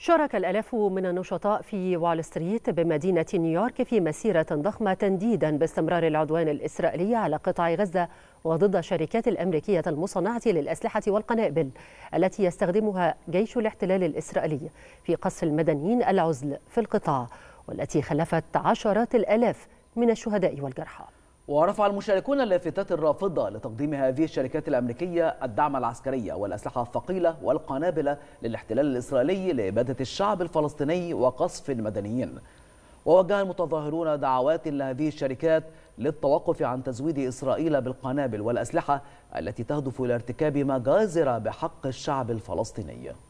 شارك الألاف من النشطاء في وول ستريت بمدينة نيويورك في مسيرة ضخمة تنديدا باستمرار العدوان الإسرائيلي على قطاع غزة وضد الشركات الأمريكية المصنعة للأسلحة والقنابل التي يستخدمها جيش الاحتلال الإسرائيلي في قصف المدنيين العزل في القطاع والتي خلفت عشرات الألاف من الشهداء والجرحى ورفع المشاركون اللافتات الرافضة لتقديم هذه الشركات الأمريكية الدعم العسكري والأسلحة الثقيلة والقنابل للاحتلال الإسرائيلي لإبادة الشعب الفلسطيني وقصف المدنيين ووجه المتظاهرون دعوات لهذه الشركات للتوقف عن تزويد إسرائيل بالقنابل والأسلحة التي تهدف إلى ارتكاب مجازر بحق الشعب الفلسطيني